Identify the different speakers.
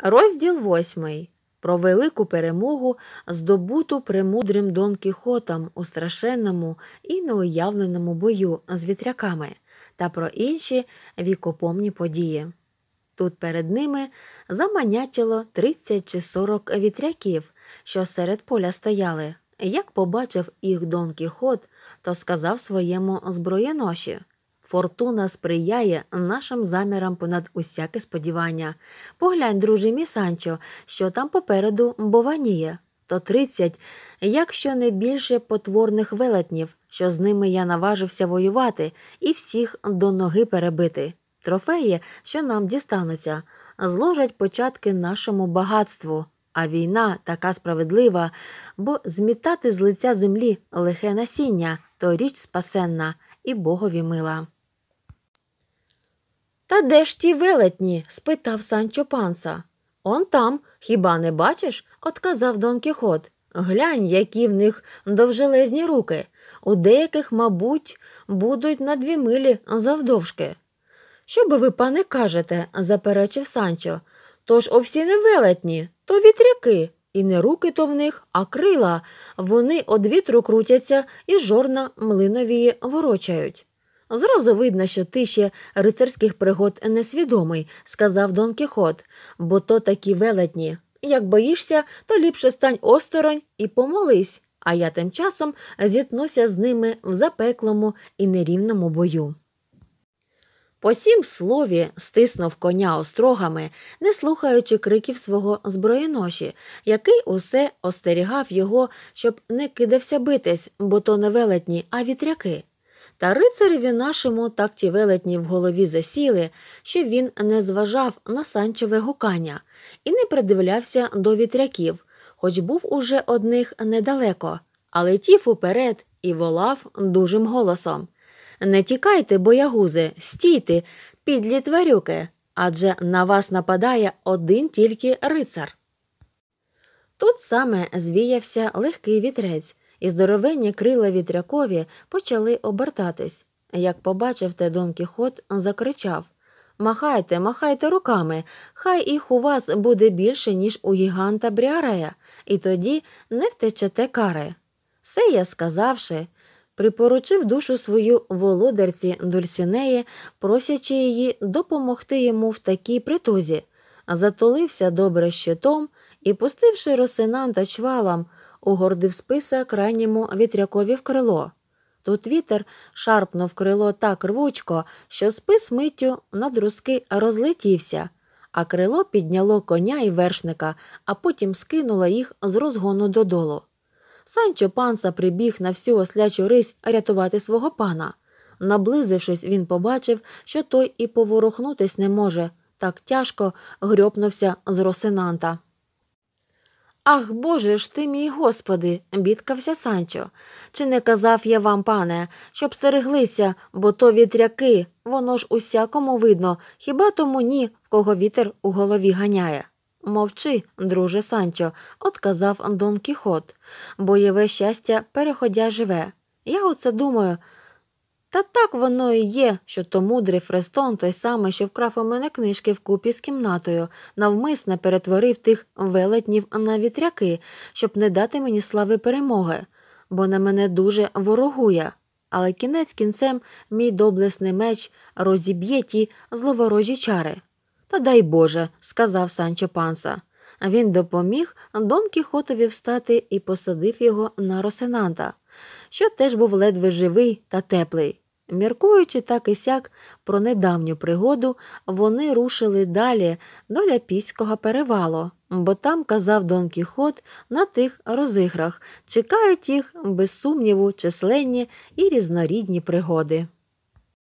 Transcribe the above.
Speaker 1: Розділ восьмий про велику перемогу, здобуту премудрим Дон Кіхотом у страшенному і неуявленому бою з вітряками та про інші вікопомні події. Тут перед ними заманятіло 30 чи 40 вітряків, що серед поля стояли. Як побачив їх Дон Кіхот, то сказав своєму зброєноші – Фортуна сприяє нашим замірам понад усяке сподівання. Поглянь, друже мій Санчо, що там попереду бованіє. То тридцять, якщо не більше потворних велетнів, що з ними я наважився воювати і всіх до ноги перебити. Трофеї, що нам дістануться, зложать початки нашому багатству. А війна така справедлива, бо змітати з лиця землі лихе насіння то річ спасенна і богові мила. Та де ж ті велетні? спитав Санчо панса. Он там, хіба не бачиш? отказав Дон Кіхот. Глянь, які в них довжелезні руки. У деяких, мабуть, будуть на дві милі завдовжки. Що би ви, пане, кажете, заперечив Санчо. Тож овсі не велетні, то вітряки, і не руки то в них, а крила. Вони од вітру крутяться і жорна млинові ворочають. Зразу видно, що ти ще рицарських пригод несвідомий, сказав Дон Кіхот, бо то такі велетні. Як боїшся, то ліпше стань осторонь і помолись, а я тим часом зіткнуся з ними в запеклому і нерівному бою. По сім слові стиснув коня острогами, не слухаючи криків свого зброєноші, який усе остерігав його, щоб не кидався битись, бо то не велетні, а вітряки. Та рицареві нашому так ті велетні в голові засіли, що він не зважав на санчеве гукання і не придивлявся до вітряків, хоч був уже одних недалеко, а летів уперед і волав дужим голосом Не тікайте, боягузи, стійте, підлі тварюки, адже на вас нападає один тільки рицар. Тут саме звіявся легкий вітрець, і здоровенні крила вітрякові почали обертатись. Як побачив те Дон Кіхот, закричав Махайте, махайте руками, хай їх у вас буде більше, ніж у гіганта Бріарея, і тоді не втечете кари. Все я сказавши, припоручив душу свою володарці Дульсінеї, просячи її допомогти йому в такій притузі, затулився добре щитом і, пустивши росинанта чвалам, угордив списа крайньому вітрякові в крило. Тут вітер шарпнув крило так рвучко, що спис миттю на розлетівся, а крило підняло коня і вершника, а потім скинуло їх з розгону додолу. Санчо панса прибіг на всю ослячу рись рятувати свого пана. Наблизившись, він побачив, що той і поворухнутись не може так тяжко грьопнувся з росинанта. Ах, Боже ж ти мій господи, бідкався Санчо. Чи не казав я вам, пане, щоб стереглися, бо то вітряки, воно ж усякому видно, хіба тому ні, в кого вітер у голові ганяє? Мовчи, друже Санчо, отказав Дон Кіхот, боєве щастя переходя живе. Я оце думаю. Та так воно і є, що то мудрий Фрестон, той самий, що вкрав у мене книжки вкупі з кімнатою, навмисно перетворив тих велетнів на вітряки, щоб не дати мені слави перемоги, бо на мене дуже ворогує. Але кінець кінцем мій доблесний меч розіб'є ті зловорожі чари. Та дай Боже, сказав Санчо Панса. Він допоміг Дон Кіхотові встати і посадив його на Росенанта, що теж був ледве живий та теплий. Міркуючи так і сяк про недавню пригоду, вони рушили далі до Ляпійського перевалу, бо там казав Дон Кіхот на тих розіграх чекають їх, без сумніву, численні і різнорідні пригоди.